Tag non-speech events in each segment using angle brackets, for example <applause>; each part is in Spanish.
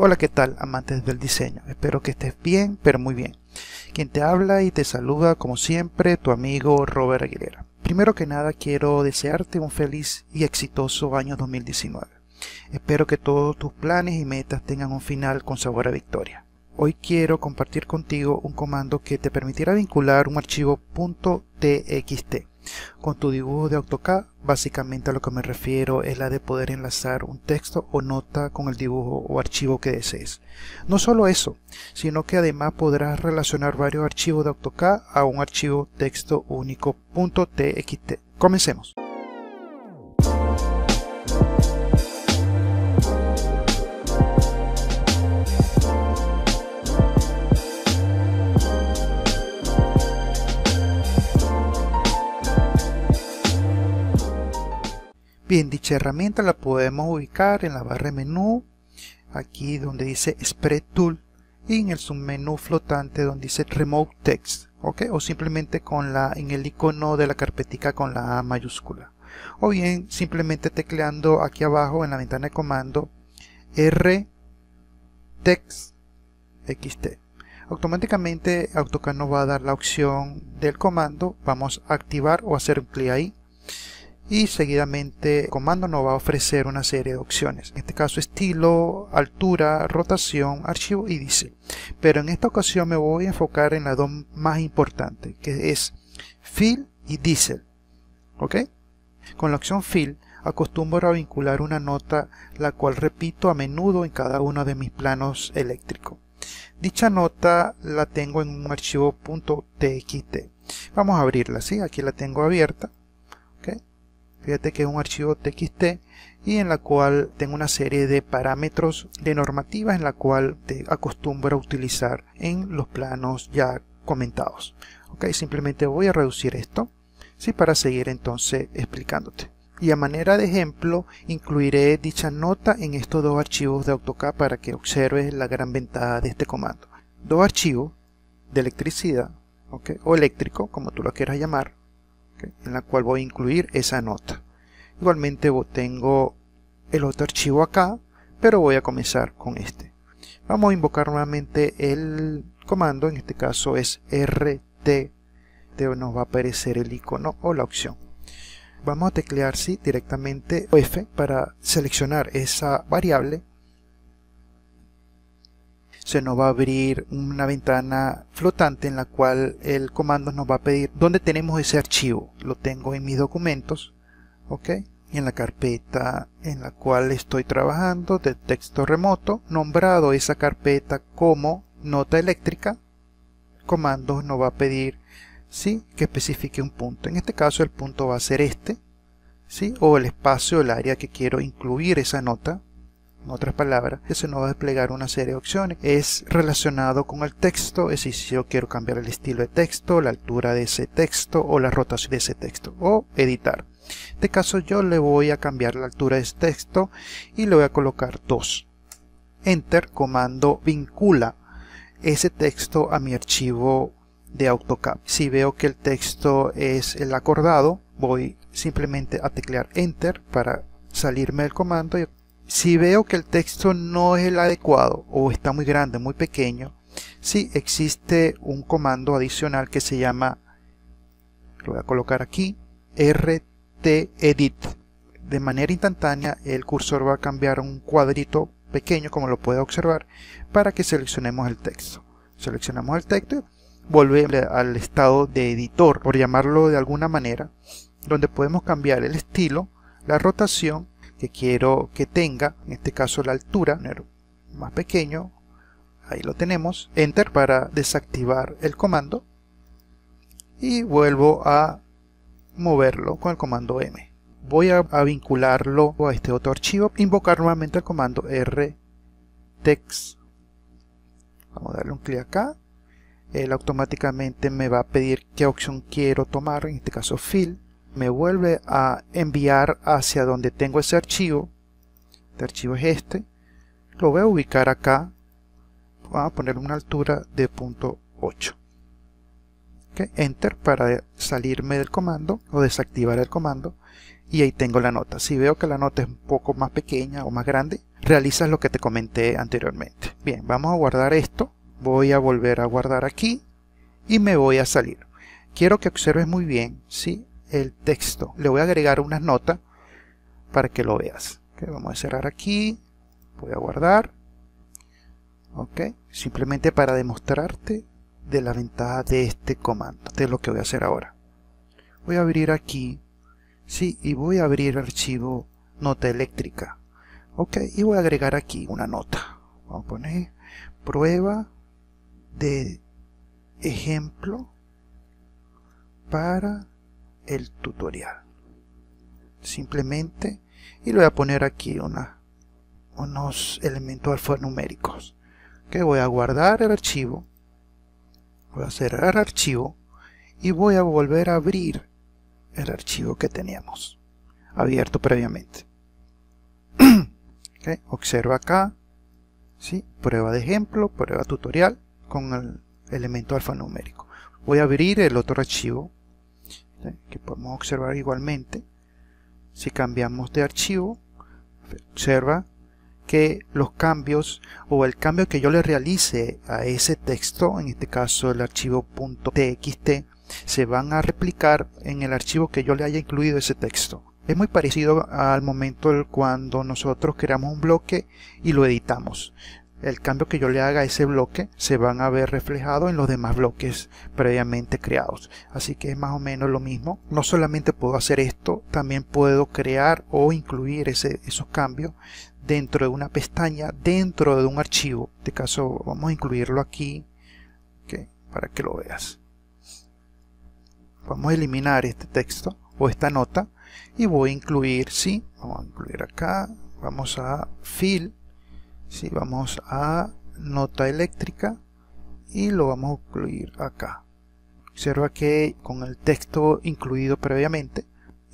Hola, ¿qué tal, amantes del diseño? Espero que estés bien, pero muy bien. Quien te habla y te saluda, como siempre, tu amigo Robert Aguilera. Primero que nada, quiero desearte un feliz y exitoso año 2019. Espero que todos tus planes y metas tengan un final con sabor a victoria. Hoy quiero compartir contigo un comando que te permitirá vincular un archivo .txt con tu dibujo de AutoCAD, básicamente a lo que me refiero es la de poder enlazar un texto o nota con el dibujo o archivo que desees. No solo eso, sino que además podrás relacionar varios archivos de AutoCAD a un archivo texto único Comencemos. Bien, dicha herramienta la podemos ubicar en la barra menú, aquí donde dice Spread Tool y en el submenú flotante donde dice Remote Text, ¿ok? O simplemente con la, en el icono de la carpetica con la A mayúscula. O bien simplemente tecleando aquí abajo en la ventana de comando R Text XT. Automáticamente AutoCAD nos va a dar la opción del comando. Vamos a activar o hacer un clic ahí y seguidamente el comando nos va a ofrecer una serie de opciones. En este caso estilo, altura, rotación, archivo y diésel. Pero en esta ocasión me voy a enfocar en la dos más importante que es fill y diesel. ¿Ok? Con la opción fill acostumbro a vincular una nota la cual repito a menudo en cada uno de mis planos eléctricos. Dicha nota la tengo en un archivo .txt. Vamos a abrirla, ¿sí? Aquí la tengo abierta. ¿okay? fíjate que es un archivo txt y en la cual tengo una serie de parámetros de normativas en la cual te acostumbro a utilizar en los planos ya comentados ok simplemente voy a reducir esto ¿sí? para seguir entonces explicándote y a manera de ejemplo incluiré dicha nota en estos dos archivos de AutoCAD para que observes la gran ventaja de este comando dos archivos de electricidad o eléctrico como tú lo quieras llamar en la cual voy a incluir esa nota. Igualmente tengo el otro archivo acá, pero voy a comenzar con este. Vamos a invocar nuevamente el comando, en este caso es RT, nos va a aparecer el icono o la opción. Vamos a teclear sí, directamente F para seleccionar esa variable se nos va a abrir una ventana flotante en la cual el comando nos va a pedir dónde tenemos ese archivo. Lo tengo en mis documentos, ¿ok? en la carpeta en la cual estoy trabajando de texto remoto, nombrado esa carpeta como nota eléctrica, comandos nos va a pedir ¿sí? que especifique un punto. En este caso el punto va a ser este, ¿sí? o el espacio, el área que quiero incluir esa nota. En otras palabras, se nos va a desplegar una serie de opciones. Es relacionado con el texto, es decir, si yo quiero cambiar el estilo de texto, la altura de ese texto o la rotación de ese texto, o editar. En este caso yo le voy a cambiar la altura de este texto y le voy a colocar 2. Enter, comando vincula ese texto a mi archivo de AutoCAD. Si veo que el texto es el acordado, voy simplemente a teclear Enter para salirme del comando y si veo que el texto no es el adecuado o está muy grande, muy pequeño, sí existe un comando adicional que se llama, lo voy a colocar aquí, rtedit. De manera instantánea el cursor va a cambiar un cuadrito pequeño, como lo puede observar, para que seleccionemos el texto. Seleccionamos el texto, volvemos al estado de editor, por llamarlo de alguna manera, donde podemos cambiar el estilo, la rotación que quiero que tenga, en este caso la altura, más pequeño, ahí lo tenemos, enter para desactivar el comando y vuelvo a moverlo con el comando M. Voy a, vincularlo a este otro archivo, invocar nuevamente el comando R, Text, Vamos a darle un clic acá. Él automáticamente me va a pedir qué opción quiero tomar, en este caso fill me vuelve a enviar hacia donde tengo ese archivo. este archivo es este. Lo voy a ubicar acá. Voy a poner una altura de punto 8. ¿Okay? Enter para salirme del comando o desactivar el comando. Y ahí tengo la nota. Si veo que la nota es un poco más pequeña o más grande, realizas lo que te comenté anteriormente. Bien, vamos a guardar esto. Voy a volver a guardar aquí y me voy a salir. Quiero que observes muy bien, ¿sí? el texto. Le voy a agregar una nota para que lo veas. vamos a cerrar aquí. Voy a guardar. Ok, simplemente para demostrarte de la ventaja de este comando. de es lo que voy a hacer ahora. Voy a abrir aquí. Sí, y voy a abrir archivo nota eléctrica. Ok, y voy a agregar aquí una nota. Vamos a poner prueba de ejemplo para el tutorial simplemente y le voy a poner aquí una, unos elementos alfanuméricos que voy a guardar el archivo voy a cerrar el archivo y voy a volver a abrir el archivo que teníamos abierto previamente <clears throat> observa acá ¿sí? prueba de ejemplo, prueba tutorial con el elemento alfanumérico voy a abrir el otro archivo que podemos observar igualmente. Si cambiamos de archivo, observa que los cambios o el cambio que yo le realice a ese texto, en este caso el archivo .txt, se van a replicar en el archivo que yo le haya incluido ese texto. Es muy parecido al momento cuando nosotros creamos un bloque y lo editamos el cambio que yo le haga a ese bloque se van a ver reflejado en los demás bloques previamente creados así que es más o menos lo mismo no solamente puedo hacer esto también puedo crear o incluir ese, esos cambios dentro de una pestaña dentro de un archivo en este caso vamos a incluirlo aquí para que lo veas vamos a eliminar este texto o esta nota y voy a incluir, sí, vamos a incluir acá, vamos a Fill, si vamos a nota eléctrica y lo vamos a incluir acá observa que con el texto incluido previamente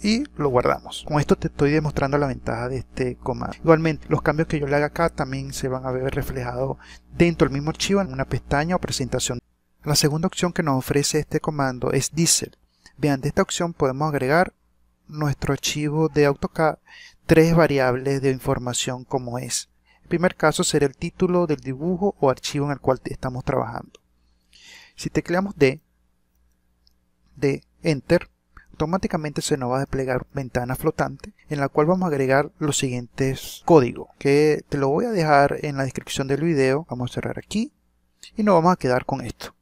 y lo guardamos. Con esto te estoy demostrando la ventaja de este comando. Igualmente, los cambios que yo le haga acá también se van a ver reflejados dentro del mismo archivo en una pestaña o presentación. La segunda opción que nos ofrece este comando es Diesel. Vean, de esta opción podemos agregar nuestro archivo de AutoCAD tres variables de información como es el primer caso será el título del dibujo o archivo en el cual estamos trabajando. Si tecleamos D, de Enter, automáticamente se nos va a desplegar ventana flotante en la cual vamos a agregar los siguientes códigos que te lo voy a dejar en la descripción del video. Vamos a cerrar aquí y nos vamos a quedar con esto.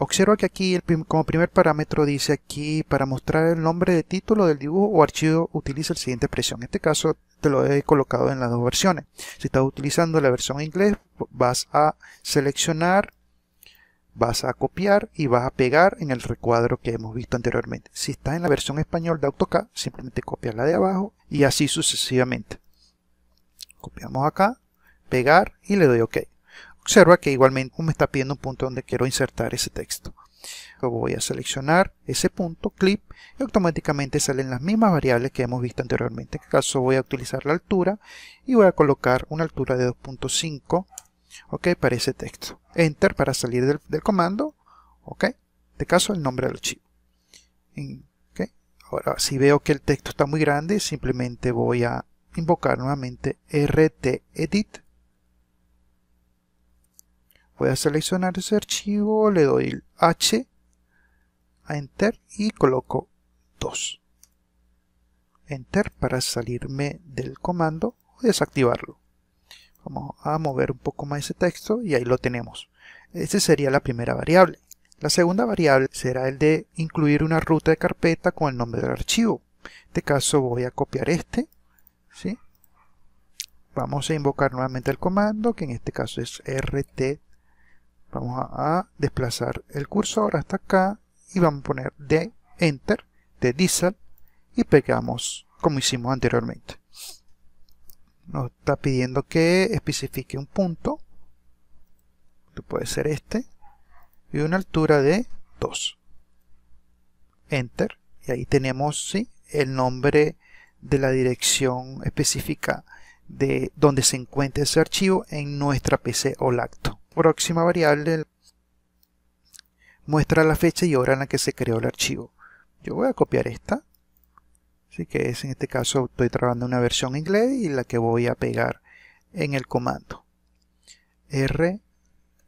Observa que aquí el como primer parámetro dice aquí para mostrar el nombre de título del dibujo o archivo utiliza el siguiente expresión. En este caso te lo he colocado en las dos versiones. Si estás utilizando la versión inglés vas a seleccionar, vas a copiar y vas a pegar en el recuadro que hemos visto anteriormente. Si estás en la versión español de AutoCAD simplemente copia la de abajo y así sucesivamente. Copiamos acá, pegar y le doy OK. Observa que igualmente me está pidiendo un punto donde quiero insertar ese texto. voy a seleccionar ese punto, clip, y automáticamente salen las mismas variables que hemos visto anteriormente. En este caso voy a utilizar la altura y voy a colocar una altura de 2.5 para ese texto. Enter para salir del, comando, ok, en este caso el nombre del archivo. Ahora, si veo que el texto está muy grande, simplemente voy a invocar nuevamente rtedit voy a seleccionar ese archivo, le doy H a Enter y coloco 2. Enter para salirme del comando o desactivarlo. Vamos a mover un poco más ese texto y ahí lo tenemos. Esta sería la primera variable. La segunda variable será el de incluir una ruta de carpeta con el nombre del archivo. En este caso voy a copiar este. ¿sí? Vamos a invocar nuevamente el comando, que en este caso es rt. Vamos a, desplazar el cursor hasta acá y vamos a poner D, Enter, de Diesel y pegamos como hicimos anteriormente. Nos está pidiendo que especifique un punto, que puede ser este, y una altura de 2. Enter, y ahí tenemos el nombre de la dirección específica de donde se encuentra ese archivo en nuestra PC o lacto próxima variable muestra la fecha y hora en la que se creó el archivo. Yo voy a copiar esta, así que es en este caso estoy trabajando una versión inglés y la que voy a pegar en el comando. R,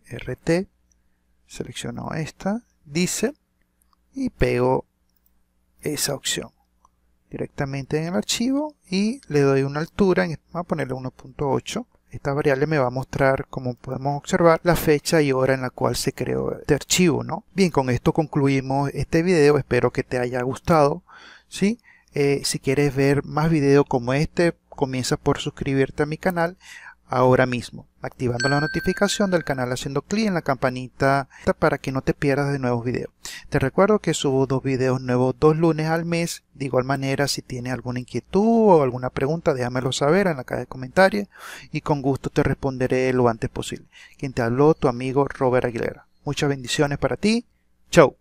RT, selecciono esta, dice, y pego esa opción directamente en el archivo y le doy una altura, vamos a ponerle 1.8 esta variable me va a mostrar, como podemos observar, la fecha y hora en la cual se creó este archivo, ¿no? Bien, con esto concluimos este video. Espero que te haya gustado, eh, si quieres ver más videos como este, comienza por suscribirte a mi canal ahora mismo, activando la notificación del canal haciendo clic en la campanita para que no te pierdas de nuevos videos. Te recuerdo que subo dos videos nuevos dos lunes al mes, de igual manera si tienes alguna inquietud o alguna pregunta déjamelo saber en la caja de comentarios y con gusto te responderé lo antes posible. Quien te habló, tu amigo Robert Aguilera. Muchas bendiciones para ti, chau.